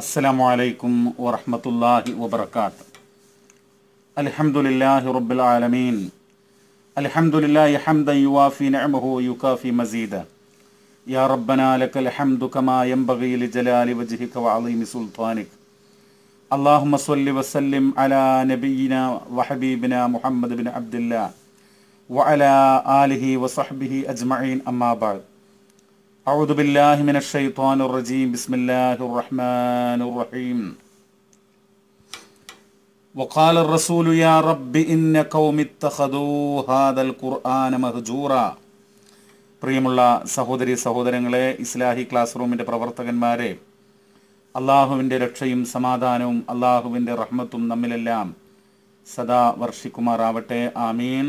അസ്സലാമു അലൈക്കും വറഹമത്തല്ലാഹി വബർക്കാത്ത് അൽഹംദുലില്ലാഹി റബ്ബിൽ ആലമീൻ അൽഹംദുലില്ലാഹി ഹംദൻ യുവാഫി നഅമഹു യുകാഫി മസീദ യാ റബ്ബനാ ലക്കൽ ഹംദു കമാ യംബഗീ ലിജലാലി വജ്ഹിക വഅളീമി സുൽത്താനിക اللهم صل وسلم على نبينا وحبيبنا محمد بن عبد വഅലാ ആലിഹി آله അജ്മഈൻ അമ്മാ أما أعوذ بالله من الشيطان الرجيم بسم الله الرحمن الرحيم وقال الرسول يا رب إن قوم اتخذوا هذا القرآن مهجورا പ്രിയമുള്ള സഹോദരി സഹോദരങ്ങളെ ഇസ്ലാഹി ക്ലാസ് റൂമിൻ്റെ പ്രവർത്തകന്മാരെ അള്ളാഹുവിൻ്റെ രക്ഷയും സമാധാനവും അള്ളാഹുവിൻ്റെ റഹ്മത്തും നമ്മിലെല്ലാം സദാ വർഷിക്കുമാറാവട്ടെ ആമീൻ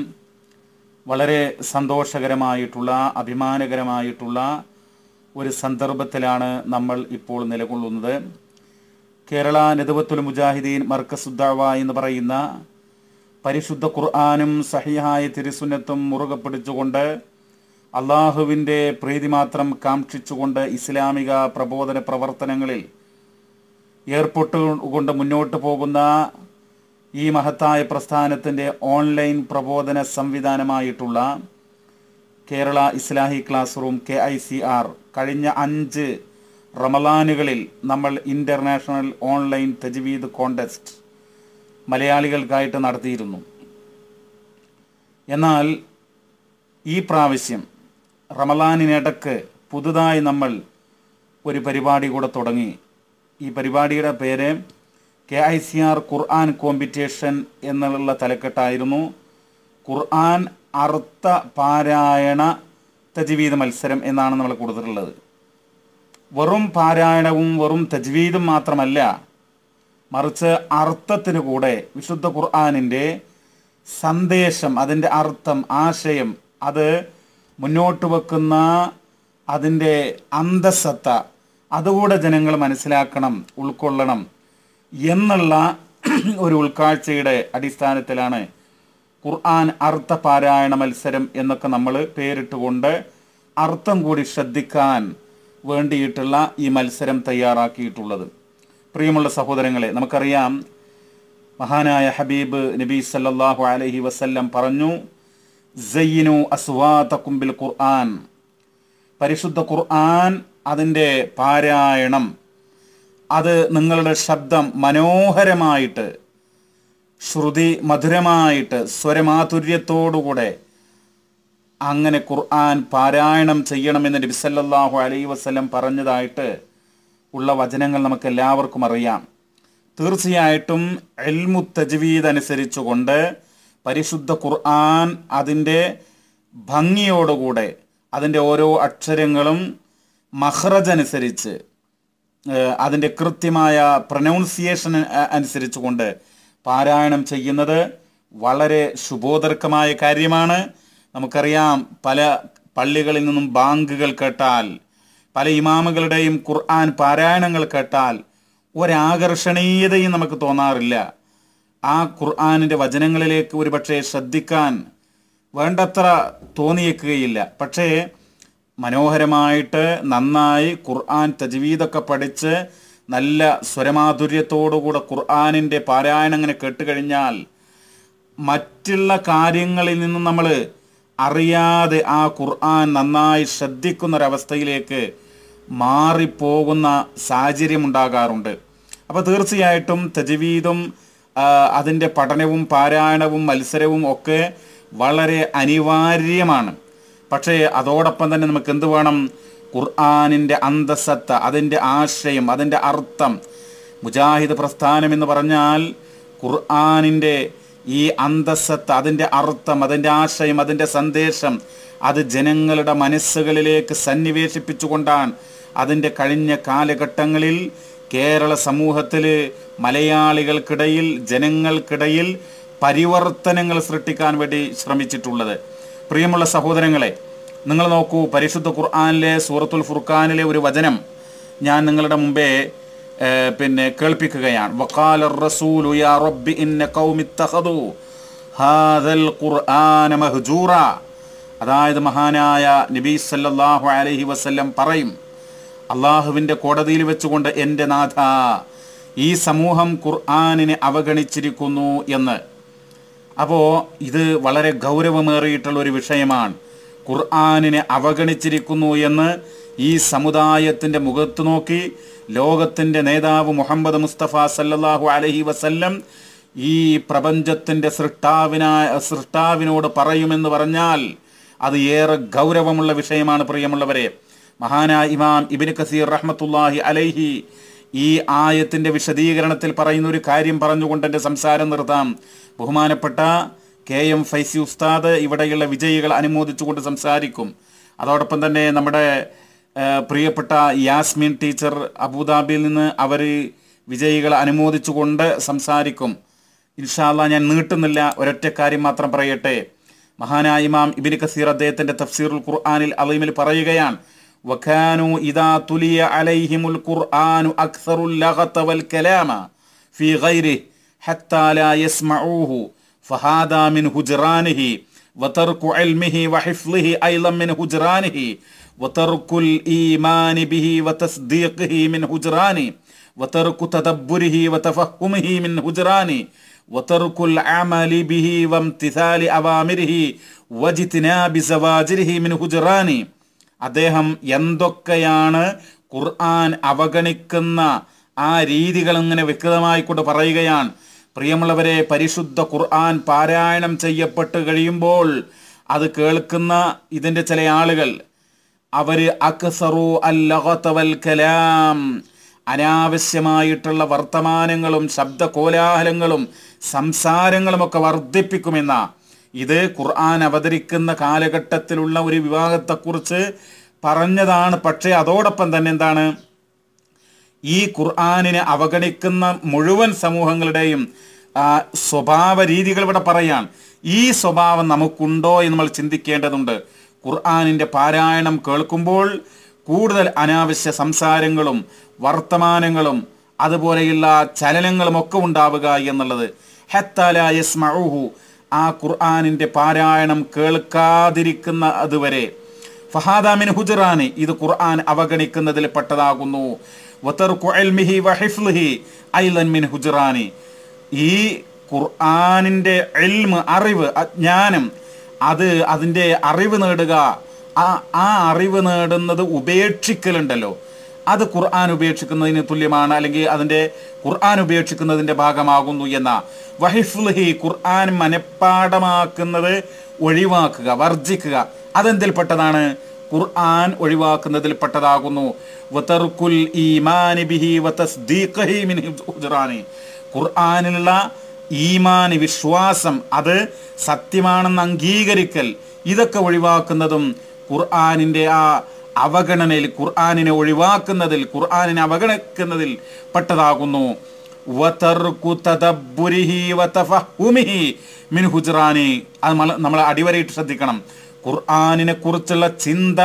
വളരെ സന്തോഷകരമായിട്ടുള്ള അഭിമാനകരമായിട്ടുള്ള ഒരു സന്ദർഭത്തിലാണ് നമ്മൾ ഇപ്പോൾ നിലകൊള്ളുന്നത് കേരള നെതുവത്തുൽ മുജാഹിദീൻ മർക്കസുദ്ദാവ എന്ന് പറയുന്ന പരിശുദ്ധ ഖുർആാനും സഹിഹായ തിരുസുന്നത്തും മുറുകെ പിടിച്ചുകൊണ്ട് അള്ളാഹുവിൻ്റെ പ്രീതി മാത്രം കാക്ഷിച്ചുകൊണ്ട് ഇസ്ലാമിക പ്രബോധന പ്രവർത്തനങ്ങളിൽ ഏർപ്പെട്ടുകൊണ്ട് മുന്നോട്ട് പോകുന്ന ഈ മഹത്തായ പ്രസ്ഥാനത്തിൻ്റെ ഓൺലൈൻ പ്രബോധന സംവിധാനമായിട്ടുള്ള Kerala Islahi classroom K I C R കഴിഞ്ഞ അഞ്ച് റമലാനുകളിൽ നമ്മൾ ഇൻ്റർനാഷണൽ ഓൺലൈൻ തജ്വീദ് കോണ്ടസ്റ്റ് മലയാളികൾക്കായിട്ട് നടത്തിയിരുന്നു എന്നാൽ ഈ പ്രാവശ്യം റമലാനിനിടക്ക് പുതുതായി നമ്മൾ ഒരു പരിപാടി കൂടെ തുടങ്ങി ഈ പരിപാടിയുടെ പേര് കെ ഐ സി ആർ ഖുർആൻ കോമ്പറ്റീഷൻ എന്നുള്ള തലക്കെട്ടായിരുന്നു ഖുർആൻ അറുത്ത പാരായണ തജ്വീദ് മത്സരം എന്നാണ് നമ്മൾ കൊടുത്തിട്ടുള്ളത് വെറും പാരായണവും വെറും തജ്വീദും മാത്രമല്ല മറിച്ച് അർത്ഥത്തിന് കൂടെ വിശുദ്ധ ഖുർആാനിൻ്റെ സന്ദേശം അതിൻ്റെ അർത്ഥം ആശയം അത് മുന്നോട്ട് വെക്കുന്ന അതിൻ്റെ അന്തസത്ത അതുകൂടെ ജനങ്ങൾ മനസ്സിലാക്കണം ഉൾക്കൊള്ളണം എന്നുള്ള ഒരു ഉൾക്കാഴ്ചയുടെ അടിസ്ഥാനത്തിലാണ് ഖുർആൻ അർത്ഥ പാരായണ മത്സരം എന്നൊക്കെ നമ്മൾ പേരിട്ടുകൊണ്ട് അർത്ഥം കൂടി ശ്രദ്ധിക്കാൻ വേണ്ടിയിട്ടുള്ള ഈ മത്സരം തയ്യാറാക്കിയിട്ടുള്ളത് പ്രിയമുള്ള സഹോദരങ്ങളെ നമുക്കറിയാം മഹാനായ ഹബീബ് നബി സല്ലാഹു അലഹി വസ്ല്ലം പറഞ്ഞു സയ്യിനു അസ്വാതക്കുംബിൽ ഖുർആൻ പരിശുദ്ധ ഖുർആൻ അതിൻ്റെ പാരായണം അത് നിങ്ങളുടെ ശബ്ദം മനോഹരമായിട്ട് ശ്രുതി മധുരമായിട്ട് സ്വരമാധുര്യത്തോടുകൂടെ അങ്ങനെ ഖുർആൻ പാരായണം ചെയ്യണമെന്ന് നബിസല്ലാഹു അലൈ വസ്ലം പറഞ്ഞതായിട്ട് ഉള്ള വചനങ്ങൾ നമുക്ക് എല്ലാവർക്കും അറിയാം തീർച്ചയായിട്ടും എൽമു തജ്വീദ് അനുസരിച്ചുകൊണ്ട് പരിശുദ്ധ ഖുർആൻ അതിൻ്റെ ഭംഗിയോടുകൂടെ അതിൻ്റെ ഓരോ അക്ഷരങ്ങളും മഹ്റജ് അനുസരിച്ച് അതിൻ്റെ കൃത്യമായ പ്രൊനൗൺസിയേഷൻ അനുസരിച്ചുകൊണ്ട് പാരായണം ചെയ്യുന്നത് വളരെ ശുഭോദർക്കമായ കാര്യമാണ് നമുക്കറിയാം പല പള്ളികളിൽ നിന്നും ബാങ്കുകൾ കേട്ടാൽ പല ഇമാമുകളുടെയും ഖുർആൻ പാരായണങ്ങൾ കേട്ടാൽ ഒരാകർഷണീയതയും നമുക്ക് തോന്നാറില്ല ആ ഖുർആാനിൻ്റെ വചനങ്ങളിലേക്ക് ഒരുപക്ഷെ ശ്രദ്ധിക്കാൻ വേണ്ടത്ര തോന്നിയേക്കുകയില്ല പക്ഷേ മനോഹരമായിട്ട് നന്നായി ഖുർആൻ തജ്വീദൊക്കെ പഠിച്ച് നല്ല സ്വരമാധുര്യത്തോടുകൂടെ ഖുർആാനിൻ്റെ പാരായണം അങ്ങനെ കേട്ടുകഴിഞ്ഞാൽ മറ്റുള്ള കാര്യങ്ങളിൽ നിന്ന് നമ്മൾ അറിയാതെ ആ ഖുർആൻ നന്നായി ശ്രദ്ധിക്കുന്നൊരവസ്ഥയിലേക്ക് മാറിപ്പോകുന്ന സാഹചര്യമുണ്ടാകാറുണ്ട് അപ്പോൾ തീർച്ചയായിട്ടും തജവീദും അതിൻ്റെ പഠനവും പാരായണവും മത്സരവും ഒക്കെ വളരെ അനിവാര്യമാണ് പക്ഷേ അതോടൊപ്പം തന്നെ നമുക്ക് എന്ത് വേണം ഖുർആാനിൻ്റെ അന്തസത്ത അതിൻ്റെ ആശയം അതിൻ്റെ അർത്ഥം മുജാഹിദ് പ്രസ്ഥാനം എന്ന് പറഞ്ഞാൽ ഖുർആാനിൻ്റെ ഈ അന്തസത്ത അതിൻ്റെ അർത്ഥം അതിൻ്റെ ആശയം അതിൻ്റെ സന്ദേശം അത് ജനങ്ങളുടെ മനസ്സുകളിലേക്ക് സന്നിവേശിപ്പിച്ചുകൊണ്ടാണ് അതിൻ്റെ കഴിഞ്ഞ കാലഘട്ടങ്ങളിൽ കേരള സമൂഹത്തിൽ മലയാളികൾക്കിടയിൽ ജനങ്ങൾക്കിടയിൽ പരിവർത്തനങ്ങൾ സൃഷ്ടിക്കാൻ വേണ്ടി ശ്രമിച്ചിട്ടുള്ളത് പ്രിയമുള്ള സഹോദരങ്ങളെ നിങ്ങൾ നോക്കൂ പരിശുദ്ധ ഖുർആാനിലെ സൂറത്തുൽ ഫുർഖാനിലെ ഒരു വചനം ഞാൻ നിങ്ങളുടെ മുമ്പേ പിന്നെ കേൾപ്പിക്കുകയാണ് റസൂലു യാ റബ്ബി ഇന്ന ഹാദൽ ഖുർആന മഹ്ജൂറ അതായത് മഹാനായ നബി സല്ലല്ലാഹു അലൈഹി വസല്ലം പറയും അള്ളാഹുവിൻ്റെ കോടതിയിൽ വെച്ചുകൊണ്ട് എൻ്റെ നാഥ ഈ സമൂഹം ഖുർആാനിനെ അവഗണിച്ചിരിക്കുന്നു എന്ന് അപ്പോൾ ഇത് വളരെ ഗൗരവമേറിയിട്ടുള്ള ഒരു വിഷയമാണ് ഖുർആാനിനെ അവഗണിച്ചിരിക്കുന്നു എന്ന് ഈ സമുദായത്തിൻ്റെ മുഖത്ത് നോക്കി ലോകത്തിൻ്റെ നേതാവ് മുഹമ്മദ് മുസ്തഫ സല്ലാഹു അലഹി വസല്ലം ഈ പ്രപഞ്ചത്തിൻ്റെ സൃഷ്ടാവിനാ സൃഷ്ടാവിനോട് പറയുമെന്ന് പറഞ്ഞാൽ അത് ഏറെ ഗൗരവമുള്ള വിഷയമാണ് പ്രിയമുള്ളവരെ മഹാനായ ഇമാം ഇബിന് കസീർ റഹ്മത്തുല്ലാഹി അലൈഹി ഈ ആയത്തിൻ്റെ വിശദീകരണത്തിൽ പറയുന്ന ഒരു കാര്യം പറഞ്ഞുകൊണ്ട് എൻ്റെ സംസാരം നിർത്താം ബഹുമാനപ്പെട്ട കെ എം ഫൈസി ഉസ്താദ് ഇവിടെയുള്ള വിജയികൾ അനുമോദിച്ചുകൊണ്ട് സംസാരിക്കും അതോടൊപ്പം തന്നെ നമ്മുടെ പ്രിയപ്പെട്ട യാസ്മിൻ ടീച്ചർ അബുദാബിയിൽ നിന്ന് അവർ വിജയികൾ അനുമോദിച്ചുകൊണ്ട് സംസാരിക്കും ഇൻഷാല്ല ഞാൻ നീട്ടുന്നില്ല ഒരൊറ്റ കാര്യം മാത്രം പറയട്ടെ മഹാനായ ഇമാം ഇബിൻ കസീർ അദ്ദേഹത്തിൻ്റെ തഫ്സീറുൽ ഖുർആാനിൽ അലീമിൽ പറയുകയാണ് വഖാനു ഇദാ തുലിയ അലൈഹിമുൽ ഖുർആനു അക്സറുൽ ലഹത്ത വൽ കലാമ ഫി ഗൈരി ലാ യസ്മഊഹു ഫഹാദാമിൻ ഹുജ്റാനിഹി വതർക്കു അൽമിഹി വഹിഫ്ലിഹി ഐലം മിൻ ഹുജ്റാനിഹി വതർക്കുൽ ഈമാനി ബിഹി വതസ്ദീഖിഹി മിൻ ഹുജ്റാനി വതർക്കു തദബ്ബുരിഹി വതഫഹുമിഹി മിൻ ഹുജ്റാനി وترك العمل به وامتثال أوامره وجتناب زواجره من هجران അദ്ദേഹം എന്തൊക്കെയാണ് ഖുർആൻ അവഗണിക്കുന്ന ആ രീതികൾ ഇങ്ങനെ വ്യക്തമായിക്കൊണ്ട് പറയുകയാണ് പ്രിയമുള്ളവരെ പരിശുദ്ധ ഖുർആൻ പാരായണം ചെയ്യപ്പെട്ട് കഴിയുമ്പോൾ അത് കേൾക്കുന്ന ഇതിൻ്റെ ചില ആളുകൾ അവർ അക്സറു അല്ലഹത്തവൽ കലാം അനാവശ്യമായിട്ടുള്ള വർത്തമാനങ്ങളും ശബ്ദ കോലാഹലങ്ങളും സംസാരങ്ങളുമൊക്കെ വർദ്ധിപ്പിക്കുമെന്ന ഇത് ഖുർആൻ അവതരിക്കുന്ന കാലഘട്ടത്തിലുള്ള ഒരു വിവാഹത്തെക്കുറിച്ച് പറഞ്ഞതാണ് പക്ഷേ അതോടൊപ്പം തന്നെ എന്താണ് ഈ ഖുർആാനിനെ അവഗണിക്കുന്ന മുഴുവൻ സമൂഹങ്ങളുടെയും സ്വഭാവ രീതികൾ ഇവിടെ പറയാം ഈ സ്വഭാവം നമുക്കുണ്ടോ എന്ന് നമ്മൾ ചിന്തിക്കേണ്ടതുണ്ട് ഖുർആാനിൻ്റെ പാരായണം കേൾക്കുമ്പോൾ കൂടുതൽ അനാവശ്യ സംസാരങ്ങളും വർത്തമാനങ്ങളും അതുപോലെയുള്ള ചലനങ്ങളും ഒക്കെ ഉണ്ടാവുക എന്നുള്ളത് ഹത്താലയസ് മഹു ആ ഖുർആാനിൻ്റെ പാരായണം കേൾക്കാതിരിക്കുന്ന അതുവരെ ഫഹാദാമിൻ ഹുജറാനെ ഇത് ഖുർആൻ അവഗണിക്കുന്നതിൽ പെട്ടതാകുന്നു മിൻ ഹുജറാനി ഈ ഖുർആാനിൻ്റെ എൽമ് അറിവ് അജ്ഞാനം അത് അതിൻ്റെ അറിവ് നേടുക ആ ആ അറിവ് നേടുന്നത് ഉപേക്ഷിക്കലുണ്ടല്ലോ അത് ഖുർആൻ ഉപേക്ഷിക്കുന്നതിന് തുല്യമാണ് അല്ലെങ്കിൽ അതിൻ്റെ ഖുർആൻ ഉപേക്ഷിക്കുന്നതിൻ്റെ ഭാഗമാകുന്നു എന്ന വഹിഫ്ലഹി ഖുർആൻ മനഃപ്പാഠമാക്കുന്നത് ഒഴിവാക്കുക വർജിക്കുക അതെന്തിൽപ്പെട്ടതാണ് ഖുർആൻ ഒഴിവാക്കുന്നതിൽപ്പെട്ടതാകുന്നു പെട്ടതാകുന്നു ഈമാനി ബിഹി വതസ്ദീഖഹി ഖുർആനിലുള്ള വിശ്വാസം അത് സത്യമാണെന്ന് അംഗീകരിക്കൽ ഇതൊക്കെ ഒഴിവാക്കുന്നതും ഖുർആാനിൻ്റെ ആ അവഗണനയിൽ ഖുർആാനിനെ ഒഴിവാക്കുന്നതിൽ ഖുർആാനിനെ അവഗണിക്കുന്നതിൽ പെട്ടതാകുന്നു അത് നമ്മൾ അടിവരയിട്ട് ശ്രദ്ധിക്കണം ഖുർആാനിനെ കുറിച്ചുള്ള ചിന്ത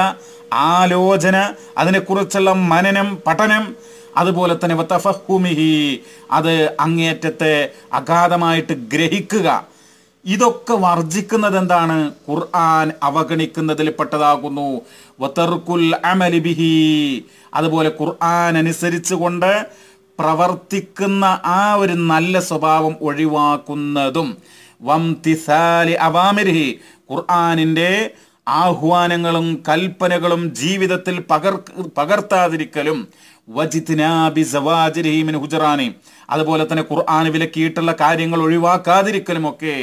ആലോചന അതിനെക്കുറിച്ചുള്ള മനനം പഠനം അതുപോലെ തന്നെ വത്തഫഹുമിഹി അത് അങ്ങേറ്റത്തെ അഗാധമായിട്ട് ഗ്രഹിക്കുക ഇതൊക്കെ വർജിക്കുന്നത് എന്താണ് ഖുർആൻ അവഗണിക്കുന്നതിൽ പെട്ടതാകുന്നു വത്തർക്കുൽ അമലിബിഹി അതുപോലെ ഖുർആൻ അനുസരിച്ച് കൊണ്ട് പ്രവർത്തിക്കുന്ന ആ ഒരു നല്ല സ്വഭാവം ഒഴിവാക്കുന്നതും വംതിസാലി അവാമിരിഹി ഖുർആാനിൻ്റെ ആഹ്വാനങ്ങളും കൽപ്പനകളും ജീവിതത്തിൽ പകർ പകർത്താതിരിക്കലും വജിത്നാബി ഹുജറാനി അതുപോലെ തന്നെ ഖുർആാൻ വിലക്കിയിട്ടുള്ള കാര്യങ്ങൾ ഒഴിവാക്കാതിരിക്കലും ഒക്കെ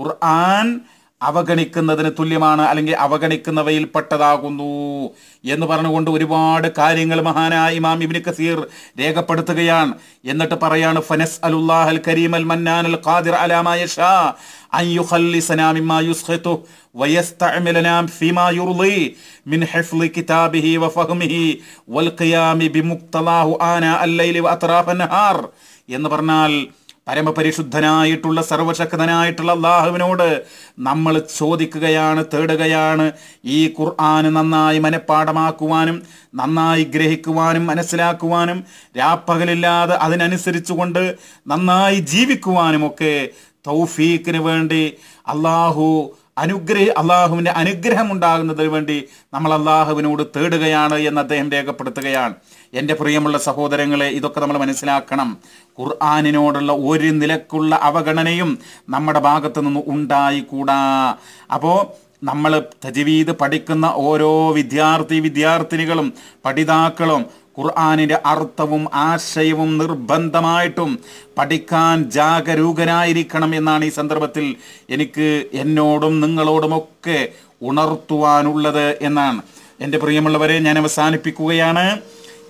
ഖുർആൻ അവഗണിക്കുന്നതിന് തുല്യമാണ് അല്ലെങ്കിൽ പെട്ടതാകുന്നു എന്ന് പറഞ്ഞുകൊണ്ട് ഒരുപാട് കാര്യങ്ങൾ മഹാനായ ഇമാം ഇബിന് കസീർ രേഖപ്പെടുത്തുകയാണ് എന്നിട്ട് പറയാണ് ഫനസ് അലുല്ലാഹൽ അൽ കരീം അൽ മന്നാൻ അൽ ഖാദിർ അലാമായ ഷാ എന്ന് പറഞ്ഞാൽ പരമപരിശുദ്ധനായിട്ടുള്ള സർവശക്തനായിട്ടുള്ള അള്ളാഹുവിനോട് നമ്മൾ ചോദിക്കുകയാണ് തേടുകയാണ് ഈ ഖുർആൻ നന്നായി മനഃപ്പാഠമാക്കുവാനും നന്നായി ഗ്രഹിക്കുവാനും മനസ്സിലാക്കുവാനും രാപ്പകലില്ലാതെ അതിനനുസരിച്ചുകൊണ്ട് നന്നായി ജീവിക്കുവാനും ഒക്കെ തൗഫീഖിന് വേണ്ടി അള്ളാഹു അനുഗ്രഹ അള്ളാഹുവിൻ്റെ അനുഗ്രഹം ഉണ്ടാകുന്നതിന് വേണ്ടി നമ്മൾ അള്ളാഹുവിനോട് തേടുകയാണ് എന്ന് അദ്ദേഹം രേഖപ്പെടുത്തുകയാണ് എൻ്റെ പ്രിയമുള്ള സഹോദരങ്ങളെ ഇതൊക്കെ നമ്മൾ മനസ്സിലാക്കണം ഖുർആാനിനോടുള്ള ഒരു നിലക്കുള്ള അവഗണനയും നമ്മുടെ ഭാഗത്തു നിന്ന് ഉണ്ടായിക്കൂടാ അപ്പോൾ നമ്മൾ തജവീദ് പഠിക്കുന്ന ഓരോ വിദ്യാർത്ഥി വിദ്യാർത്ഥിനികളും പഠിതാക്കളും ഖുർആാനിൻ്റെ അർത്ഥവും ആശയവും നിർബന്ധമായിട്ടും പഠിക്കാൻ ജാഗരൂകരായിരിക്കണം എന്നാണ് ഈ സന്ദർഭത്തിൽ എനിക്ക് എന്നോടും നിങ്ങളോടുമൊക്കെ ഉണർത്തുവാനുള്ളത് എന്നാണ് എൻ്റെ പ്രിയമുള്ളവരെ ഞാൻ അവസാനിപ്പിക്കുകയാണ്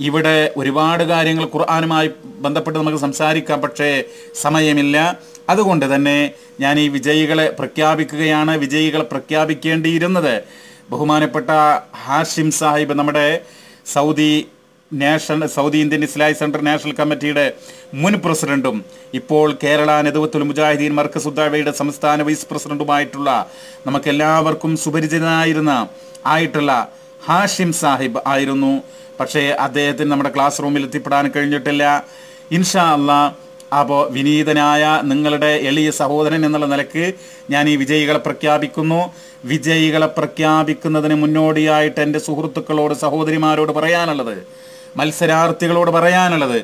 ഇവിടെ ഒരുപാട് കാര്യങ്ങൾ ഖുർആാനുമായി ബന്ധപ്പെട്ട് നമുക്ക് സംസാരിക്കാം പക്ഷേ സമയമില്ല അതുകൊണ്ട് തന്നെ ഞാൻ ഈ വിജയികളെ പ്രഖ്യാപിക്കുകയാണ് വിജയികളെ പ്രഖ്യാപിക്കേണ്ടിയിരുന്നത് ബഹുമാനപ്പെട്ട ഹാഷിം സാഹിബ് നമ്മുടെ Saudi national Saudi Indian Islahi centre national കമ്മിറ്റിയുടെ മുൻ പ്രസിഡന്റും ഇപ്പോൾ കേരള നെതുവത്തുൽ മുജാഹിദീൻ മർക്കസ് സംസ്ഥാന വൈസ് പ്രസിഡന്റുമായിട്ടുള്ള നമുക്കെല്ലാവർക്കും സുപരിചിതനായിരുന്ന ആയിട്ടുള്ള ഹാഷിം സാഹിബ് ആയിരുന്നു പക്ഷേ അദ്ദേഹത്തിന് നമ്മുടെ ക്ലാസ് റൂമിൽ എത്തിപ്പെടാൻ കഴിഞ്ഞിട്ടില്ല ഇൻഷാ അല്ല അപ്പോൾ വിനീതനായ നിങ്ങളുടെ എളിയ സഹോദരൻ എന്നുള്ള നിലക്ക് ഞാൻ ഈ വിജയികളെ പ്രഖ്യാപിക്കുന്നു വിജയികളെ പ്രഖ്യാപിക്കുന്നതിന് മുന്നോടിയായിട്ട് എൻ്റെ സുഹൃത്തുക്കളോട് സഹോദരിമാരോട് പറയാനുള്ളത് മത്സരാർത്ഥികളോട് പറയാനുള്ളത്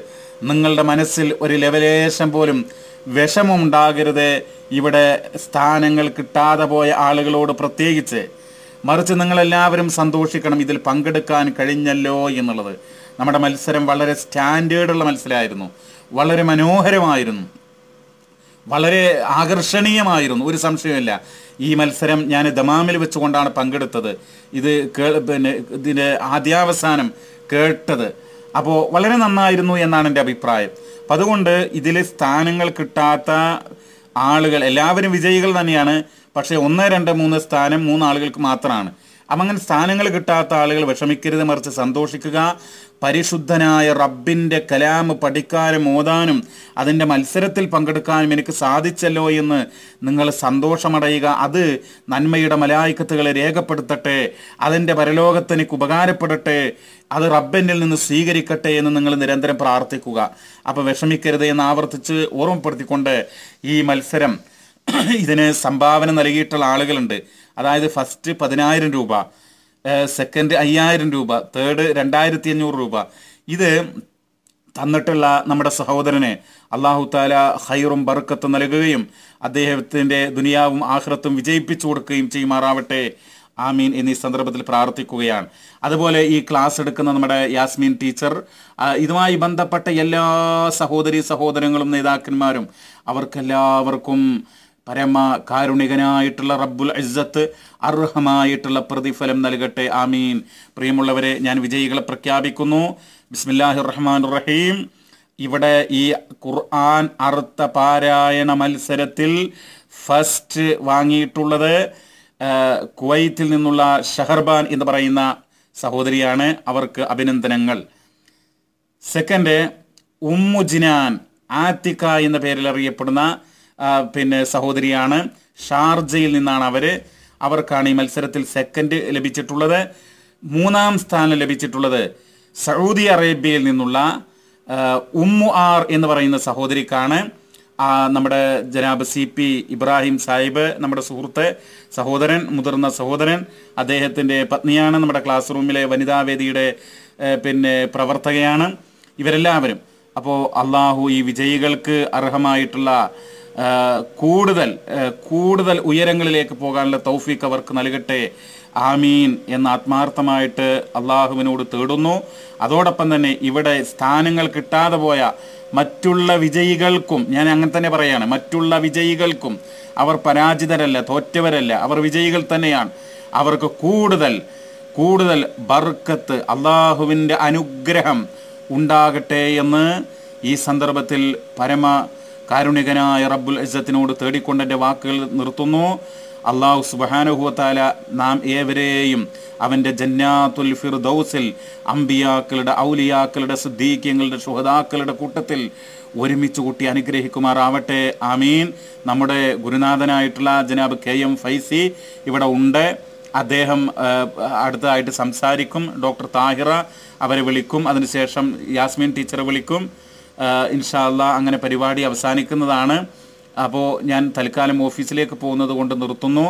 നിങ്ങളുടെ മനസ്സിൽ ഒരു ലെവലേശം പോലും വിഷമമുണ്ടാകരുത് ഇവിടെ സ്ഥാനങ്ങൾ കിട്ടാതെ പോയ ആളുകളോട് പ്രത്യേകിച്ച് മറിച്ച് നിങ്ങളെല്ലാവരും സന്തോഷിക്കണം ഇതിൽ പങ്കെടുക്കാൻ കഴിഞ്ഞല്ലോ എന്നുള്ളത് നമ്മുടെ മത്സരം വളരെ സ്റ്റാൻഡേർഡുള്ള മത്സരമായിരുന്നു വളരെ മനോഹരമായിരുന്നു വളരെ ആകർഷണീയമായിരുന്നു ഒരു സംശയമില്ല ഈ മത്സരം ഞാൻ ദമാമിൽ വെച്ചുകൊണ്ടാണ് പങ്കെടുത്തത് ഇത് കേ പിന്നെ ഇതിൻ്റെ ആദ്യാവസാനം കേട്ടത് അപ്പോൾ വളരെ നന്നായിരുന്നു എന്നാണ് എൻ്റെ അഭിപ്രായം അപ്പം അതുകൊണ്ട് ഇതിൽ സ്ഥാനങ്ങൾ കിട്ടാത്ത ആളുകൾ എല്ലാവരും വിജയികൾ തന്നെയാണ് പക്ഷേ ഒന്ന് രണ്ട് മൂന്ന് സ്ഥാനം മൂന്ന് ആളുകൾക്ക് മാത്രമാണ് അപ്പം അങ്ങനെ സ്ഥാനങ്ങൾ കിട്ടാത്ത ആളുകൾ വിഷമിക്കരുത് മറിച്ച് സന്തോഷിക്കുക പരിശുദ്ധനായ റബ്ബിൻ്റെ കലാം പഠിക്കാനും ഓതാനും അതിൻ്റെ മത്സരത്തിൽ പങ്കെടുക്കാനും എനിക്ക് സാധിച്ചല്ലോ എന്ന് നിങ്ങൾ സന്തോഷമടയുക അത് നന്മയുടെ മലായിക്കത്തുകളെ രേഖപ്പെടുത്തട്ടെ അതിൻ്റെ പരലോകത്ത് എനിക്ക് ഉപകാരപ്പെടട്ടെ അത് റബ്ബനിൽ നിന്ന് സ്വീകരിക്കട്ടെ എന്ന് നിങ്ങൾ നിരന്തരം പ്രാർത്ഥിക്കുക അപ്പോൾ വിഷമിക്കരുത് എന്ന് ആവർത്തിച്ച് ഓർമ്മപ്പെടുത്തിക്കൊണ്ട് ഈ മത്സരം ഇതിന് സംഭാവന നൽകിയിട്ടുള്ള ആളുകളുണ്ട് അതായത് ഫസ്റ്റ് പതിനായിരം രൂപ സെക്കൻഡ് അയ്യായിരം രൂപ തേർഡ് രണ്ടായിരത്തി അഞ്ഞൂറ് രൂപ ഇത് തന്നിട്ടുള്ള നമ്മുടെ സഹോദരന് അള്ളാഹു താല ഹൈറും ബർക്കത്തും നൽകുകയും അദ്ദേഹത്തിൻ്റെ ദുനിയാവും ആഹ്റത്തും വിജയിപ്പിച്ചു കൊടുക്കുകയും ചെയ്യുമാറാവട്ടെ ആമീൻ എന്നീ സന്ദർഭത്തിൽ പ്രാർത്ഥിക്കുകയാണ് അതുപോലെ ഈ ക്ലാസ് എടുക്കുന്ന നമ്മുടെ യാസ്മീൻ ടീച്ചർ ഇതുമായി ബന്ധപ്പെട്ട എല്ലാ സഹോദരി സഹോദരങ്ങളും നേതാക്കന്മാരും അവർക്കെല്ലാവർക്കും പരമ കാരുണികനായിട്ടുള്ള റബ്ബുൽ ഇസ്സത്ത് അർഹമായിട്ടുള്ള പ്രതിഫലം നൽകട്ടെ ആമീൻ പ്രിയമുള്ളവരെ ഞാൻ വിജയികളെ പ്രഖ്യാപിക്കുന്നു ബിസ്മില്ലാഹി റഹ്മാൻ റഹീം ഇവിടെ ഈ ഖുർആൻ അർത്ഥ പാരായണ മത്സരത്തിൽ ഫസ്റ്റ് വാങ്ങിയിട്ടുള്ളത് കുവൈറ്റിൽ നിന്നുള്ള ഷഹർബാൻ എന്ന് പറയുന്ന സഹോദരിയാണ് അവർക്ക് അഭിനന്ദനങ്ങൾ സെക്കൻഡ് ഉമ്മു ജിനാൻ ആത്തിക്ക എന്ന പേരിൽ അറിയപ്പെടുന്ന പിന്നെ സഹോദരിയാണ് ഷാർജയിൽ നിന്നാണ് അവർ അവർക്കാണ് ഈ മത്സരത്തിൽ സെക്കൻഡ് ലഭിച്ചിട്ടുള്ളത് മൂന്നാം സ്ഥാനം ലഭിച്ചിട്ടുള്ളത് സൗദി അറേബ്യയിൽ നിന്നുള്ള ഉമ്മു ആർ എന്ന് പറയുന്ന സഹോദരിക്കാണ് നമ്മുടെ ജനാബ് സി പി ഇബ്രാഹിം സാഹിബ് നമ്മുടെ സുഹൃത്ത് സഹോദരൻ മുതിർന്ന സഹോദരൻ അദ്ദേഹത്തിൻ്റെ പത്നിയാണ് നമ്മുടെ ക്ലാസ് റൂമിലെ വനിതാവേദിയുടെ പിന്നെ പ്രവർത്തകയാണ് ഇവരെല്ലാവരും അപ്പോൾ അള്ളാഹു ഈ വിജയികൾക്ക് അർഹമായിട്ടുള്ള കൂടുതൽ കൂടുതൽ ഉയരങ്ങളിലേക്ക് പോകാനുള്ള തൗഫീഖ് അവർക്ക് നൽകട്ടെ ആമീൻ എന്ന് ആത്മാർത്ഥമായിട്ട് അള്ളാഹുവിനോട് തേടുന്നു അതോടൊപ്പം തന്നെ ഇവിടെ സ്ഥാനങ്ങൾ കിട്ടാതെ പോയ മറ്റുള്ള വിജയികൾക്കും ഞാൻ അങ്ങനെ തന്നെ പറയാണ് മറ്റുള്ള വിജയികൾക്കും അവർ പരാജിതരല്ല തോറ്റവരല്ല അവർ വിജയികൾ തന്നെയാണ് അവർക്ക് കൂടുതൽ കൂടുതൽ ബർക്കത്ത് അള്ളാഹുവിൻ്റെ അനുഗ്രഹം ഉണ്ടാകട്ടെ എന്ന് ഈ സന്ദർഭത്തിൽ പരമ കാരുണികനായ റബ്ബുൽ ഇസത്തിനോട് തേടിക്കൊണ്ടെൻ്റെ എൻ്റെ വാക്കുകൾ നിർത്തുന്നു അള്ളാഹു സുബാനുഹുവത്താല നാം ഏവരെയും അവൻ്റെ ജന്നാത്തുൽ ഫിർദൗസിൽ അമ്പിയാക്കളുടെ ഔലിയാക്കളുടെ സിദ്ദീഖ്യങ്ങളുടെ ശുഹദാക്കളുടെ കൂട്ടത്തിൽ ഒരുമിച്ച് കൂട്ടി അനുഗ്രഹിക്കുമാറാവട്ടെ ആമീൻ നമ്മുടെ ഗുരുനാഥനായിട്ടുള്ള ജനാബ് കെ എം ഫൈസി ഇവിടെ ഉണ്ട് അദ്ദേഹം അടുത്തതായിട്ട് സംസാരിക്കും ഡോക്ടർ താഹിറ അവരെ വിളിക്കും അതിനുശേഷം യാസ്മീൻ ടീച്ചറെ വിളിക്കും ഇൻഷാല്ല അങ്ങനെ പരിപാടി അവസാനിക്കുന്നതാണ് അപ്പോൾ ഞാൻ തൽക്കാലം ഓഫീസിലേക്ക് പോകുന്നത് കൊണ്ട് നിർത്തുന്നു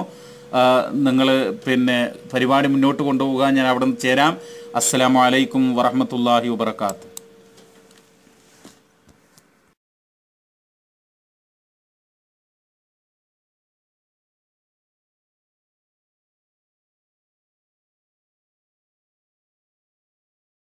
നിങ്ങൾ പിന്നെ പരിപാടി മുന്നോട്ട് കൊണ്ടുപോകാൻ ഞാൻ അവിടെ നിന്ന് ചേരാം വലൈക്കും വറഹമത്തല്ലാഹി വബർക്കാത്തു